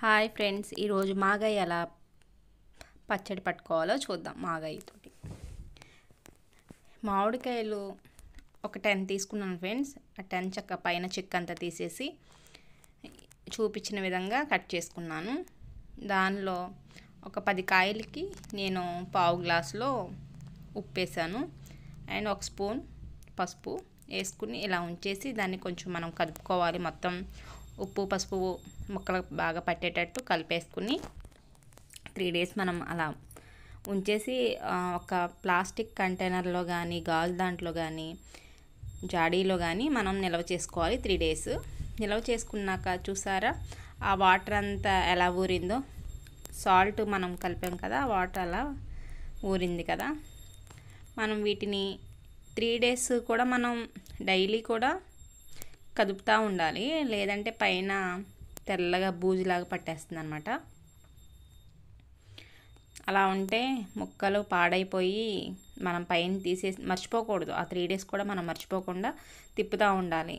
hi friends ఈరోజు మాగాయ ఎలా పచ్చడి పట్టుకోవాలో చూద్దాం మాగాయతోటి మామిడికాయలు ఒక టెన్ తీసుకున్నాను ఫ్రెండ్స్ ఆ టెన్ చెక్క పైన చెక్క అంతా తీసేసి చూపించిన విధంగా కట్ చేసుకున్నాను దానిలో ఒక పది కాయలకి నేను పావు గ్లాసులో ఉప్పు వేసాను అండ్ ఒక స్పూన్ పసుపు వేసుకుని ఇలా ఉంచేసి దాన్ని కొంచెం మనం కలుపుకోవాలి మొత్తం ఉప్పు పసుపు ముక్కలకు బాగా పట్టేటట్టు కలిపేసుకుని త్రీ డేస్ మనం అలా ఉంచేసి ఒక ప్లాస్టిక్ కంటైనర్లో కానీ గాజు దాంట్లో కానీ జాడీలో కానీ మనం నిల్వ చేసుకోవాలి త్రీ డేస్ నిల్వ చేసుకున్నాక చూసారా ఆ వాటర్ అంతా ఎలా ఊరిందో సాల్ట్ మనం కలిపాం కదా వాటర్ అలా ఊరింది కదా మనం వీటిని త్రీ డేస్ కూడా మనం డైలీ కూడా కదుపుతూ ఉండాలి లేదంటే పైన తెల్లగా బూజులాగా పట్టేస్తుంది అనమాట అలా ఉంటే ముక్కలు పాడైపోయి మనం పైన తీసేసి మర్చిపోకూడదు ఆ త్రీ డేస్ కూడా మనం మర్చిపోకుండా తిప్పుతూ ఉండాలి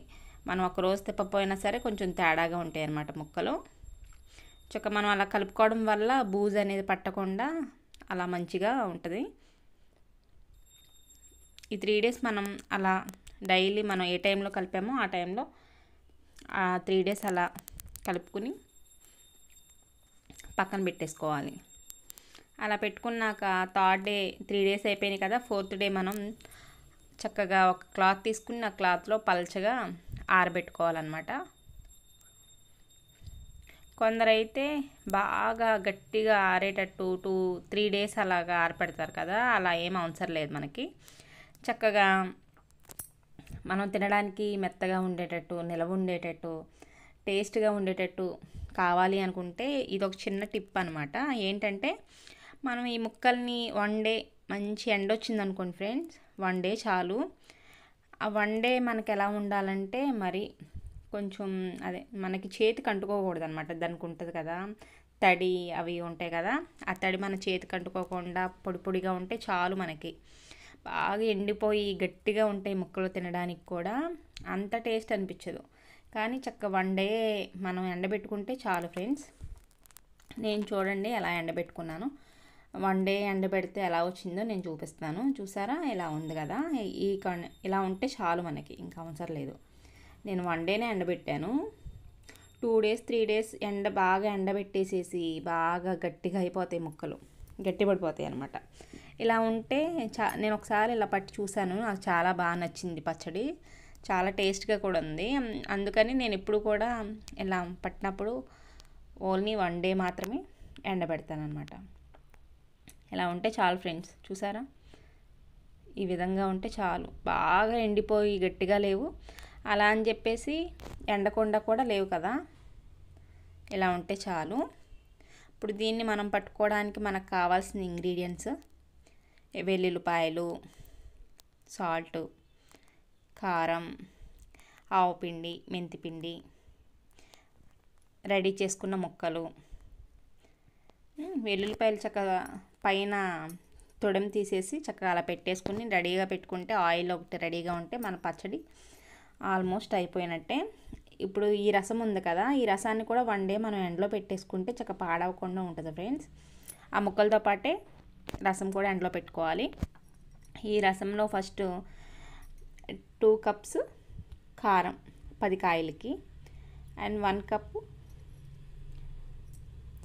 మనం ఒక రోజు తిప్పపోయినా సరే కొంచెం తేడాగా ఉంటాయి అన్నమాట ముక్కలు చక్క మనం అలా కలుపుకోవడం వల్ల బూజ్ అనేది పట్టకుండా అలా మంచిగా ఉంటుంది ఈ త్రీ డేస్ మనం అలా డైలీ మనం ఏ టైంలో కలిపామో ఆ టైంలో ఆ త్రీ డేస్ అలా కలుపుకుని పక్కన పెట్టేసుకోవాలి అలా పెట్టుకున్నాక థర్డ్ డే త్రీ డేస్ అయిపోయినాయి కదా ఫోర్త్ డే మనం చక్కగా ఒక క్లాత్ తీసుకుని ఆ క్లాత్లో పల్చగా ఆరబెట్టుకోవాలన్నమాట కొందరైతే బాగా గట్టిగా ఆరేటట్టు టూ త్రీ డేస్ అలాగా ఆరపెడతారు కదా అలా ఏం అవసరం లేదు మనకి చక్కగా మనం తినడానికి మెత్తగా ఉండేటట్టు నిలవ ఉండేటట్టు టేస్ట్గా ఉండేటట్టు కావాలి అనుకుంటే ఇది ఒక చిన్న టిప్ అనమాట ఏంటంటే మనం ఈ ముక్కల్ని వన్ డే మంచి ఎండ వచ్చింది అనుకోండి ఫ్రెండ్స్ వన్ డే చాలు ఆ వన్ డే మనకి ఎలా ఉండాలంటే మరి కొంచెం అదే మనకి చేతికి కంటుకోకూడదు అనమాట దానికి ఉంటుంది కదా తడి అవి ఉంటాయి కదా ఆ తడి మన చేతికి కంటుకోకుండా పొడి పొడిగా ఉంటే చాలు మనకి బాగా ఎండిపోయి గట్టిగా ఉంటాయి ముక్కలు తినడానికి కూడా అంత టేస్ట్ అనిపించదు కానీ చక్క వన్ డే మనం ఎండబెట్టుకుంటే చాలు ఫ్రెండ్స్ నేను చూడండి ఎలా ఎండబెట్టుకున్నాను వన్ డే ఎండబెడితే ఎలా వచ్చిందో నేను చూపిస్తాను చూసారా ఇలా ఉంది కదా ఈ ఇలా ఉంటే చాలు మనకి ఇంకా అవసరం లేదు నేను వన్ డేనే ఎండబెట్టాను టూ డేస్ త్రీ డేస్ ఎండ బాగా ఎండబెట్టేసేసి బాగా గట్టిగా అయిపోతాయి ముక్కలు గట్టిపడిపోతాయి అనమాట ఇలా ఉంటే చా నేను ఒకసారి ఇలా పట్టి చూశాను నాకు చాలా బాగా నచ్చింది పచ్చడి చాలా టేస్ట్గా కూడా ఉంది అందుకని నేను ఎప్పుడు కూడా ఇలా పట్టినప్పుడు ఓన్లీ వన్ డే మాత్రమే ఎండబెడతానమాట ఇలా ఉంటే చాలు ఫ్రెండ్స్ చూసారా ఈ విధంగా ఉంటే చాలు బాగా ఎండిపోయి గట్టిగా లేవు అలా అని చెప్పేసి ఎండకుండా కూడా లేవు కదా ఇలా ఉంటే చాలు ఇప్పుడు దీన్ని మనం పట్టుకోవడానికి మనకు కావాల్సిన ఇంగ్రీడియంట్స్ వెల్లుల్లిపాయలు సాల్ట్ కారం ఆవు పిండి మెంతిపిండి రెడీ చేసుకున్న ముక్కలు వెల్లుల్లిపాయలు చక్కగా పైన తొడం తీసేసి చక్కగా అలా పెట్టేసుకుని రెడీగా పెట్టుకుంటే ఆయిల్ ఒకటి రెడీగా ఉంటే మన పచ్చడి ఆల్మోస్ట్ అయిపోయినట్టే ఇప్పుడు ఈ రసం ఉంది కదా ఈ రసాన్ని కూడా వన్ డే మనం ఎండలో పెట్టేసుకుంటే చక్క పాడవకుండా ఉంటుంది ఫ్రెండ్స్ ఆ ముక్కలతో పాటే రసం కూడా ఎండలో పెట్టుకోవాలి ఈ రసంలో ఫస్ట్ టూ కప్స్ కారం పది కాయలకి అండ్ వన్ కప్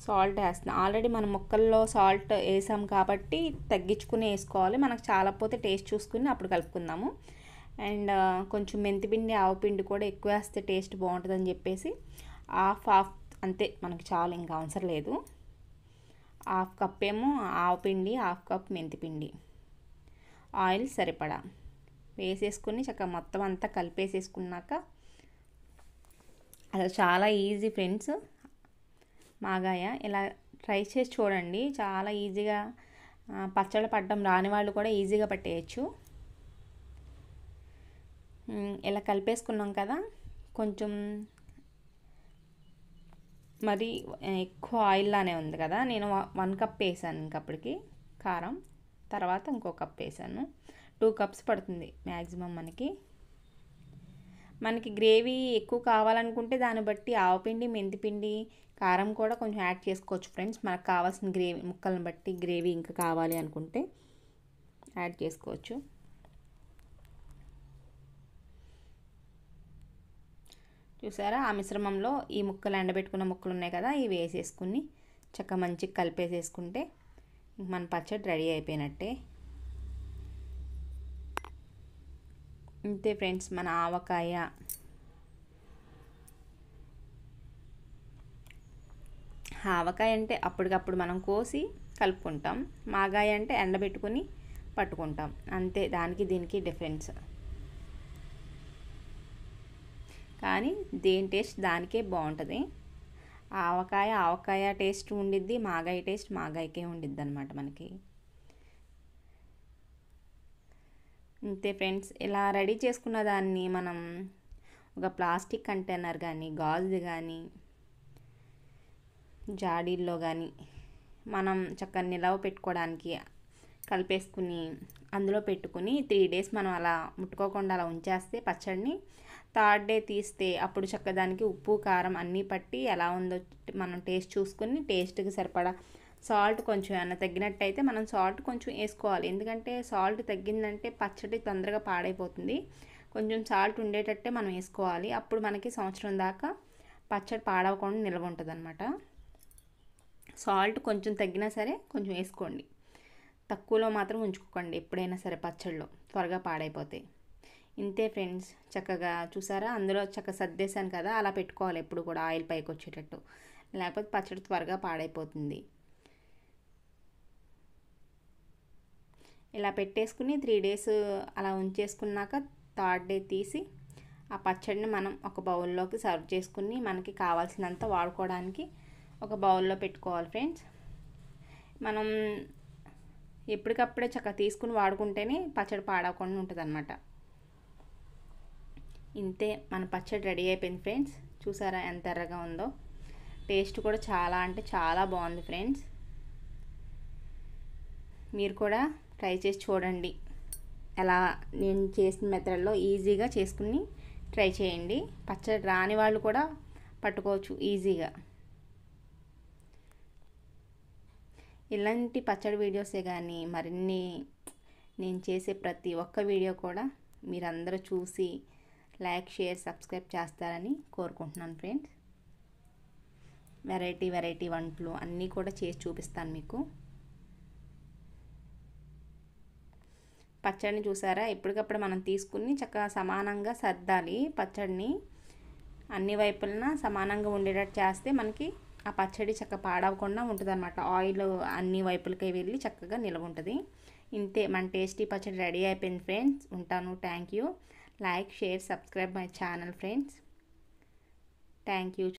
సాల్ట్ వేస్తున్నాం ఆల్రెడీ మన ముక్కల్లో సాల్ట్ వేసాం కాబట్టి తగ్గించుకుని వేసుకోవాలి మనకు చాలాపోతే టేస్ట్ చూసుకుని అప్పుడు కలుపుకుందాము అండ్ కొంచెం మెంతిపిండి పిండి కూడా ఎక్కువ వేస్తే టేస్ట్ బాగుంటుందని చెప్పేసి హాఫ్ హాఫ్ అంతే మనకు చాలు ఇంకా అవసరం లేదు హాఫ్ కప్ ఏమో ఆవపిండి హాఫ్ కప్ మెంతిపిండి ఆయిల్ సరిపడా వేసేసుకుని చక్కగా మొత్తం అంతా కలిపేసేసుకున్నాక అసలు చాలా ఈజీ ఫ్రెండ్స్ మాగాయ ఇలా ట్రై చేసి చూడండి చాలా ఈజీగా పచ్చడి పడ్డం రాని వాళ్ళు కూడా ఈజీగా పట్టేయచ్చు ఇలా కలిపేసుకున్నాం కదా కొంచెం మరి ఎక్కువ ఆయిల్లానే ఉంది కదా నేను వన్ కప్ వేసాను ఇంకప్పటికి కారం తర్వాత ఇంకో కప్ వేసాను టూ కప్స్ పడుతుంది మ్యాక్సిమం మనకి మనకి గ్రేవీ ఎక్కువ కావాలనుకుంటే దాన్ని బట్టి ఆవపిండి మెంతిపిండి కారం కూడా కొంచెం యాడ్ చేసుకోవచ్చు ఫ్రెండ్స్ మనకు కావాల్సిన గ్రేవీ ముక్కలను బట్టి గ్రేవీ ఇంకా కావాలి అనుకుంటే యాడ్ చేసుకోవచ్చు చూసారా ఆ మిశ్రమంలో ఈ ముక్కలు ఎండబెట్టుకున్న ముక్కలు ఉన్నాయి కదా ఇవి వేసేసుకుని చక్క మంచిగా కలిపేసేసుకుంటే మన పచ్చడి రెడీ అయిపోయినట్టే అంతే ఫ్రెండ్స్ మన ఆవకాయ ఆవకాయ అంటే అప్పటికప్పుడు మనం కోసి కలుపుకుంటాం మాగాయ అంటే ఎండబెట్టుకుని పట్టుకుంటాం అంతే దానికి దీనికి డిఫరెన్స్ కానీ దేని టేస్ట్ దానికే బాగుంటుంది ఆవకాయ ఆవకాయ టేస్ట్ ఉండిద్ది మాగాయ టేస్ట్ మాగాయకే ఉండిద్ది అనమాట మనకి అంతే ఫ్రెండ్స్ ఇలా రెడీ చేసుకున్న దాన్ని మనం ఒక ప్లాస్టిక్ కంటైనర్ కానీ గాజుది కానీ జాడీల్లో కానీ మనం చక్కగా నిలవ పెట్టుకోవడానికి కలిపేసుకుని అందులో పెట్టుకుని త్రీ డేస్ మనం అలా ముట్టుకోకుండా అలా ఉంచేస్తే పచ్చడిని థర్డ్ డే తీస్తే అప్పుడు చక్కదానికి ఉప్పు కారం అన్నీ పట్టి ఎలా ఉందో మనం టేస్ట్ చూసుకుని టేస్ట్కి సరిపడా సాల్ట్ కొంచెం ఏమైనా తగ్గినట్టయితే మనం సాల్ట్ కొంచెం వేసుకోవాలి ఎందుకంటే సాల్ట్ తగ్గిందంటే పచ్చడి తొందరగా పాడైపోతుంది కొంచెం సాల్ట్ ఉండేటట్టే మనం వేసుకోవాలి అప్పుడు మనకి సంవత్సరం దాకా పచ్చడి పాడవకుండా నిల్వ ఉంటుంది అనమాట సాల్ట్ కొంచెం తగ్గినా సరే కొంచెం వేసుకోండి తక్కువలో మాత్రం ఉంచుకోకండి ఎప్పుడైనా సరే పచ్చడిలో త్వరగా పాడైపోతాయి ఇంతే ఫ్రెండ్స్ చక్కగా చూసారా అందులో చక్కగా సర్దేశాను కదా అలా పెట్టుకోవాలి ఎప్పుడు కూడా ఆయిల్ పైకి వచ్చేటట్టు లేకపోతే పచ్చడి త్వరగా పాడైపోతుంది ఇలా పెట్టేసుకుని త్రీ డేస్ అలా ఉంచేసుకున్నాక థర్డ్ డే తీసి ఆ పచ్చడిని మనం ఒక బౌల్లోకి సర్వ్ చేసుకుని మనకి కావాల్సినంత వాడుకోవడానికి ఒక బౌల్లో పెట్టుకోవాలి ఫ్రెండ్స్ మనం ఎప్పటికప్పుడే చక్కగా తీసుకుని వాడుకుంటేనే పచ్చడి పాడకుండా ఉంటుంది అనమాట ఇంతే మన పచ్చడి రెడీ అయిపోయింది ఫ్రెండ్స్ చూసారా ఎంత ఎర్రగా ఉందో టేస్ట్ కూడా చాలా అంటే చాలా బాగుంది ఫ్రెండ్స్ మీరు కూడా ట్రై చేసి చూడండి ఎలా నేను చేసిన మెథడ్లో ఈజీగా చేసుకుని ట్రై చేయండి పచ్చడి రాని వాళ్ళు కూడా పట్టుకోవచ్చు ఈజీగా ఇలాంటి పచ్చడి వీడియోసే కానీ మరిన్ని నేను చేసే ప్రతి ఒక్క వీడియో కూడా మీరందరూ చూసి లైక్ షేర్ సబ్స్క్రైబ్ చేస్తారని కోరుకుంటున్నాను ఫ్రెండ్స్ వెరైటీ వెరైటీ వంటలు అన్నీ కూడా చేసి చూపిస్తాను మీకు పచ్చడిని చూసారా ఎప్పటికప్పుడు మనం తీసుకుని చక్కగా సమానంగా సర్దాలి పచ్చడిని అన్ని వైపులన సమానంగా ఉండేటట్టు చేస్తే మనకి ఆ పచ్చడి చక్కగా పాడవకుండా ఉంటుంది అనమాట ఆయిల్ అన్ని వైపులకి వెళ్ళి చక్కగా నిలవ ఉంటుంది ఇంతే మన టేస్టీ పచ్చడి రెడీ అయిపోయింది ఫ్రెండ్స్ ఉంటాను thank you like share subscribe my channel friends thank you